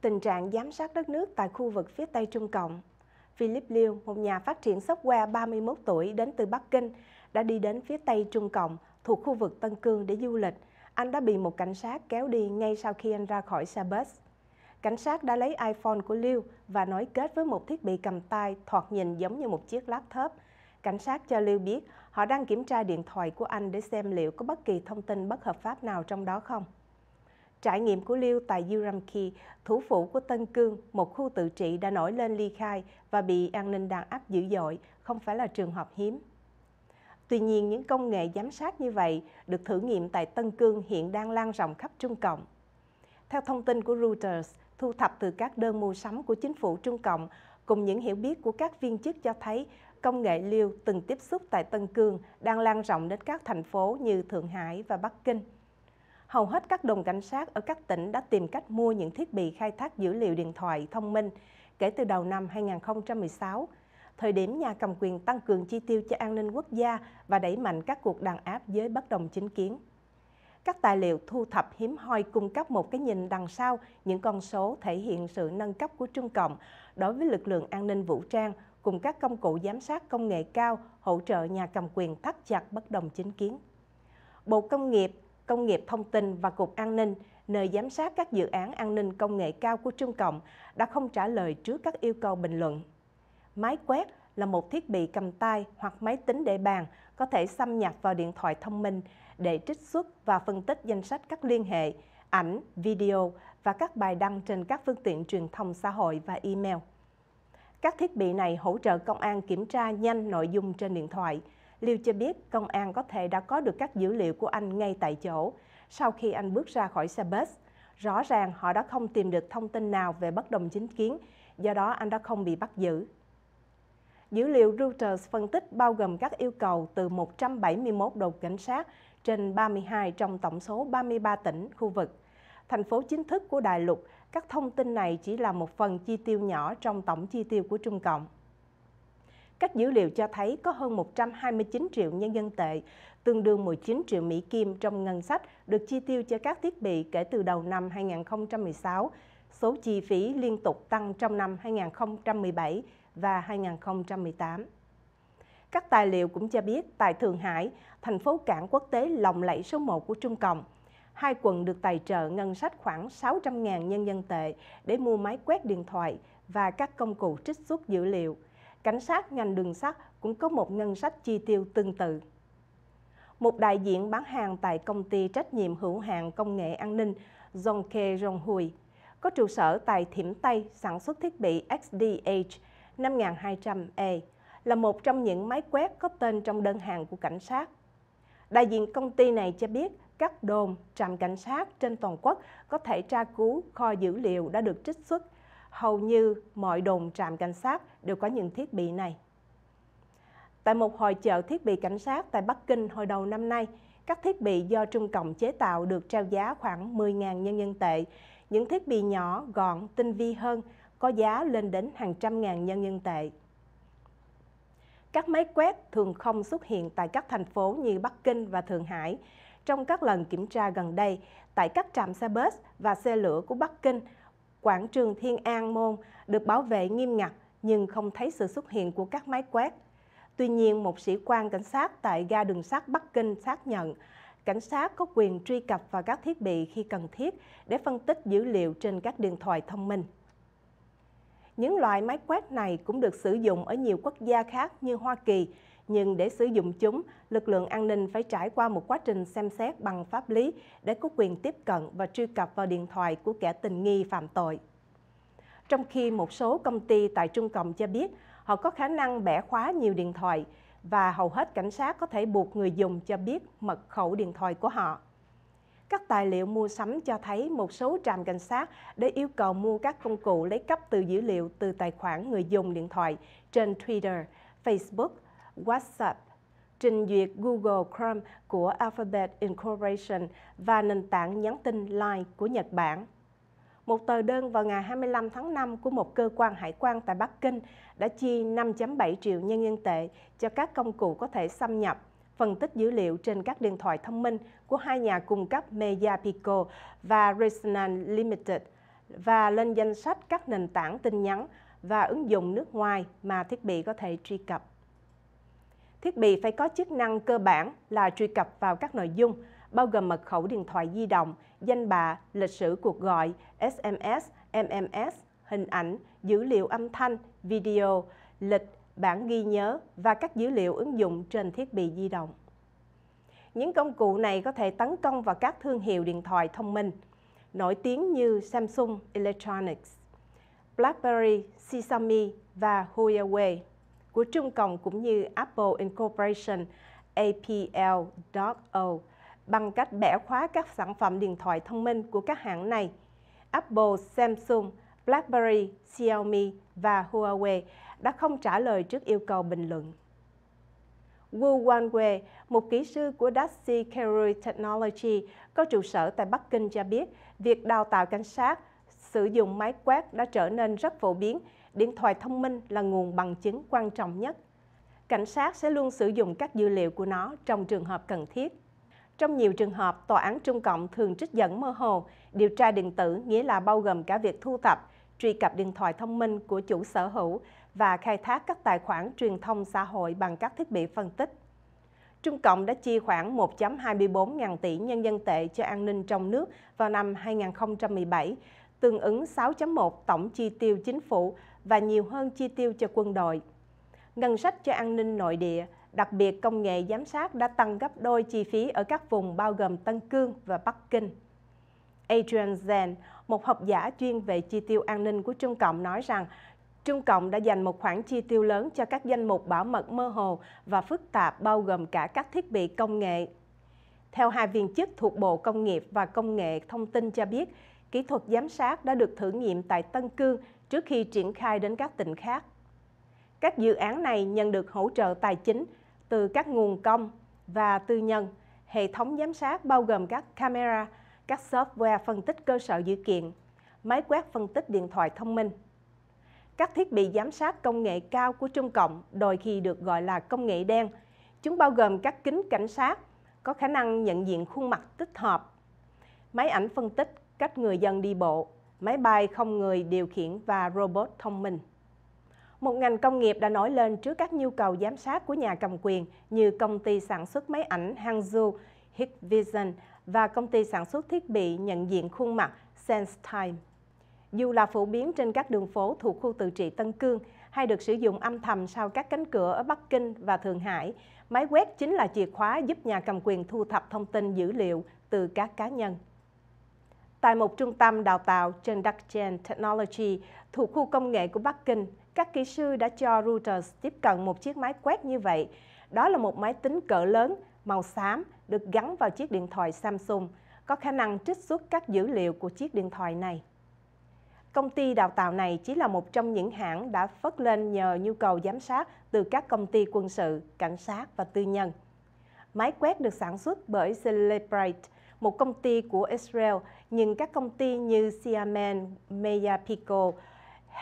tình trạng giám sát đất nước tại khu vực phía Tây Trung Cộng. Philip Liu, một nhà phát triển software 31 tuổi đến từ Bắc Kinh, đã đi đến phía Tây Trung Cộng thuộc khu vực Tân Cương để du lịch. Anh đã bị một cảnh sát kéo đi ngay sau khi anh ra khỏi xe bus. Cảnh sát đã lấy iPhone của Liu và nối kết với một thiết bị cầm tay thoạt nhìn giống như một chiếc laptop. Cảnh sát cho Liu biết họ đang kiểm tra điện thoại của anh để xem liệu có bất kỳ thông tin bất hợp pháp nào trong đó không. Trải nghiệm của Liêu tại Uramki, thủ phủ của Tân Cương, một khu tự trị đã nổi lên ly khai và bị an ninh đàn áp dữ dội, không phải là trường hợp hiếm. Tuy nhiên, những công nghệ giám sát như vậy được thử nghiệm tại Tân Cương hiện đang lan rộng khắp Trung Cộng. Theo thông tin của Reuters, thu thập từ các đơn mua sắm của chính phủ Trung Cộng cùng những hiểu biết của các viên chức cho thấy công nghệ liêu từng tiếp xúc tại Tân Cương đang lan rộng đến các thành phố như Thượng Hải và Bắc Kinh – hầu hết các đồn cảnh sát ở các tỉnh đã tìm cách mua những thiết bị khai thác dữ liệu điện thoại thông minh kể từ đầu năm 2016, thời điểm nhà cầm quyền tăng cường chi tiêu cho an ninh quốc gia và đẩy mạnh các cuộc đàn áp giới bất đồng chính kiến. Các tài liệu thu thập hiếm hoi cung cấp một cái nhìn đằng sau những con số thể hiện sự nâng cấp của Trung Cộng đối với lực lượng an ninh vũ trang cùng các công cụ giám sát công nghệ cao hỗ trợ nhà cầm quyền thắt chặt bất đồng chính kiến. Bộ Công nghiệp Công nghiệp Thông tin và Cục An ninh, nơi giám sát các dự án an ninh công nghệ cao của Trung Cộng, đã không trả lời trước các yêu cầu bình luận. Máy quét là một thiết bị cầm tay hoặc máy tính để bàn có thể xâm nhập vào điện thoại thông minh để trích xuất và phân tích danh sách các liên hệ, ảnh, video và các bài đăng trên các phương tiện truyền thông xã hội và email. Các thiết bị này hỗ trợ công an kiểm tra nhanh nội dung trên điện thoại, Liêu cho biết công an có thể đã có được các dữ liệu của anh ngay tại chỗ sau khi anh bước ra khỏi xe bus. Rõ ràng họ đã không tìm được thông tin nào về bất đồng chính kiến, do đó anh đã không bị bắt giữ. Dữ liệu Reuters phân tích bao gồm các yêu cầu từ 171 đồn cảnh sát trên 32 trong tổng số 33 tỉnh, khu vực. Thành phố chính thức của đại lục, các thông tin này chỉ là một phần chi tiêu nhỏ trong tổng chi tiêu của Trung Cộng. Các dữ liệu cho thấy có hơn 129 triệu nhân dân tệ, tương đương 19 triệu Mỹ Kim trong ngân sách được chi tiêu cho các thiết bị kể từ đầu năm 2016. Số chi phí liên tục tăng trong năm 2017 và 2018. Các tài liệu cũng cho biết tại Thượng Hải, thành phố cảng quốc tế lộng lẫy số 1 của Trung Cộng, hai quận được tài trợ ngân sách khoảng 600.000 nhân dân tệ để mua máy quét điện thoại và các công cụ trích xuất dữ liệu – cảnh sát ngành đường sắt cũng có một ngân sách chi tiêu tương tự. Một đại diện bán hàng tại công ty trách nhiệm hữu hạn công nghệ an ninh Zongke K. có trụ sở tại Thiểm Tây sản xuất thiết bị XDH 5200E là một trong những máy quét có tên trong đơn hàng của cảnh sát. Đại diện công ty này cho biết các đồn, trạm cảnh sát trên toàn quốc có thể tra cứu kho dữ liệu đã được trích xuất hầu như mọi đồn trạm cảnh sát đều có những thiết bị này. Tại một hội chợ thiết bị cảnh sát tại Bắc Kinh hồi đầu năm nay, các thiết bị do Trung Cộng chế tạo được trao giá khoảng 10.000 nhân dân tệ. Những thiết bị nhỏ, gọn, tinh vi hơn có giá lên đến hàng trăm ngàn nhân dân tệ. Các máy quét thường không xuất hiện tại các thành phố như Bắc Kinh và Thượng Hải. Trong các lần kiểm tra gần đây, tại các trạm xe bus và xe lửa của Bắc Kinh quảng trường Thiên An Môn được bảo vệ nghiêm ngặt nhưng không thấy sự xuất hiện của các máy quét. Tuy nhiên, một sĩ quan cảnh sát tại ga đường sắt Bắc Kinh xác nhận cảnh sát có quyền truy cập vào các thiết bị khi cần thiết để phân tích dữ liệu trên các điện thoại thông minh. Những loại máy quét này cũng được sử dụng ở nhiều quốc gia khác như Hoa Kỳ, nhưng để sử dụng chúng, lực lượng an ninh phải trải qua một quá trình xem xét bằng pháp lý để có quyền tiếp cận và truy cập vào điện thoại của kẻ tình nghi phạm tội. Trong khi một số công ty tại Trung Cộng cho biết họ có khả năng bẻ khóa nhiều điện thoại và hầu hết cảnh sát có thể buộc người dùng cho biết mật khẩu điện thoại của họ. Các tài liệu mua sắm cho thấy một số trạm cảnh sát đã yêu cầu mua các công cụ lấy cấp từ dữ liệu từ tài khoản người dùng điện thoại trên Twitter, Facebook WhatsApp, trình duyệt Google Chrome của Alphabet Incorporation và nền tảng nhắn tin Line của Nhật Bản. Một tờ đơn vào ngày 25 tháng 5 của một cơ quan hải quan tại Bắc Kinh đã chi 5.7 triệu nhân dân tệ cho các công cụ có thể xâm nhập, phân tích dữ liệu trên các điện thoại thông minh của hai nhà cung cấp Mediapico và Resonant Limited và lên danh sách các nền tảng tin nhắn và ứng dụng nước ngoài mà thiết bị có thể truy cập thiết bị phải có chức năng cơ bản là truy cập vào các nội dung, bao gồm mật khẩu điện thoại di động, danh bạ, lịch sử cuộc gọi, SMS, MMS, hình ảnh, dữ liệu âm thanh, video, lịch, bản ghi nhớ và các dữ liệu ứng dụng trên thiết bị di động. Những công cụ này có thể tấn công vào các thương hiệu điện thoại thông minh, nổi tiếng như Samsung Electronics, BlackBerry, Xiaomi và Huawei của Trung Cộng cũng như Apple Incorporation APL.O bằng cách bẻ khóa các sản phẩm điện thoại thông minh của các hãng này. Apple, Samsung, BlackBerry, Xiaomi và Huawei đã không trả lời trước yêu cầu bình luận. Wu Wanwei, một kỹ sư của Daxi Kerry Technology có trụ sở tại Bắc Kinh cho biết, việc đào tạo cảnh sát sử dụng máy quét đã trở nên rất phổ biến điện thoại thông minh là nguồn bằng chứng quan trọng nhất. Cảnh sát sẽ luôn sử dụng các dữ liệu của nó trong trường hợp cần thiết. Trong nhiều trường hợp, Tòa án Trung Cộng thường trích dẫn mơ hồ, điều tra điện tử nghĩa là bao gồm cả việc thu thập, truy cập điện thoại thông minh của chủ sở hữu và khai thác các tài khoản truyền thông xã hội bằng các thiết bị phân tích. Trung Cộng đã chi khoảng 1.24 ngàn tỷ nhân dân tệ cho an ninh trong nước vào năm 2017, tương ứng 6.1 tổng chi tiêu chính phủ và nhiều hơn chi tiêu cho quân đội. Ngân sách cho an ninh nội địa, đặc biệt công nghệ giám sát đã tăng gấp đôi chi phí ở các vùng bao gồm Tân Cương và Bắc Kinh. Adrian Zen, một học giả chuyên về chi tiêu an ninh của Trung Cộng nói rằng Trung Cộng đã dành một khoản chi tiêu lớn cho các danh mục bảo mật mơ hồ và phức tạp bao gồm cả các thiết bị công nghệ. Theo hai viên chức thuộc Bộ Công nghiệp và Công nghệ Thông tin cho biết, kỹ thuật giám sát đã được thử nghiệm tại Tân Cương trước khi triển khai đến các tỉnh khác. Các dự án này nhận được hỗ trợ tài chính từ các nguồn công và tư nhân. Hệ thống giám sát bao gồm các camera, các software phân tích cơ sở dữ kiện, máy quét phân tích điện thoại thông minh. Các thiết bị giám sát công nghệ cao của Trung Cộng đôi khi được gọi là công nghệ đen. Chúng bao gồm các kính cảnh sát, có khả năng nhận diện khuôn mặt tích hợp, máy ảnh phân tích cách người dân đi bộ, máy bay không người điều khiển và robot thông minh. Một ngành công nghiệp đã nổi lên trước các nhu cầu giám sát của nhà cầm quyền như công ty sản xuất máy ảnh Hangzhou Hikvision và công ty sản xuất thiết bị nhận diện khuôn mặt SenseTime. Dù là phổ biến trên các đường phố thuộc khu tự trị Tân Cương hay được sử dụng âm thầm sau các cánh cửa ở Bắc Kinh và Thượng Hải, máy quét chính là chìa khóa giúp nhà cầm quyền thu thập thông tin dữ liệu từ các cá nhân. Tại một trung tâm đào tạo trên DuckGen Technology thuộc khu công nghệ của Bắc Kinh, các kỹ sư đã cho Reuters tiếp cận một chiếc máy quét như vậy. Đó là một máy tính cỡ lớn, màu xám, được gắn vào chiếc điện thoại Samsung, có khả năng trích xuất các dữ liệu của chiếc điện thoại này. Công ty đào tạo này chỉ là một trong những hãng đã phất lên nhờ nhu cầu giám sát từ các công ty quân sự, cảnh sát và tư nhân. Máy quét được sản xuất bởi Celebrate, một công ty của Israel, nhưng các công ty như Siamen, Meyapico,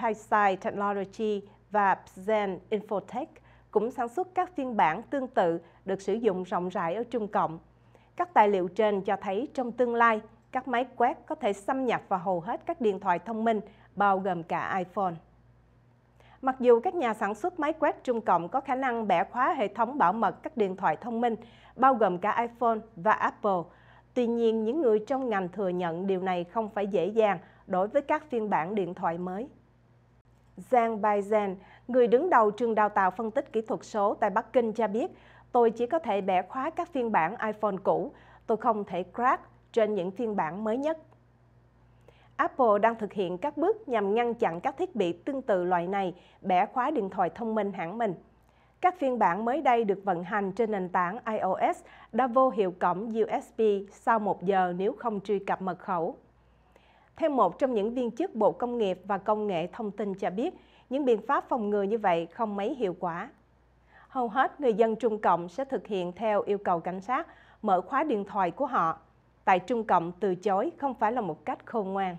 Highside Technology và Zen Infotech cũng sản xuất các phiên bản tương tự được sử dụng rộng rãi ở Trung Cộng. Các tài liệu trên cho thấy trong tương lai, các máy quét có thể xâm nhập vào hầu hết các điện thoại thông minh, bao gồm cả iPhone. Mặc dù các nhà sản xuất máy quét Trung Cộng có khả năng bẻ khóa hệ thống bảo mật các điện thoại thông minh, bao gồm cả iPhone và Apple, Tuy nhiên, những người trong ngành thừa nhận điều này không phải dễ dàng đối với các phiên bản điện thoại mới. Giang Bai người đứng đầu trường đào tạo phân tích kỹ thuật số tại Bắc Kinh cho biết, tôi chỉ có thể bẻ khóa các phiên bản iPhone cũ, tôi không thể crack trên những phiên bản mới nhất. Apple đang thực hiện các bước nhằm ngăn chặn các thiết bị tương tự loại này bẻ khóa điện thoại thông minh hãng mình. Các phiên bản mới đây được vận hành trên nền tảng iOS đã vô hiệu cổng USB sau 1 giờ nếu không truy cập mật khẩu. Theo một trong những viên chức Bộ Công nghiệp và Công nghệ Thông tin cho biết, những biện pháp phòng ngừa như vậy không mấy hiệu quả. Hầu hết người dân Trung Cộng sẽ thực hiện theo yêu cầu cảnh sát mở khóa điện thoại của họ. Tại Trung Cộng từ chối không phải là một cách khôn ngoan.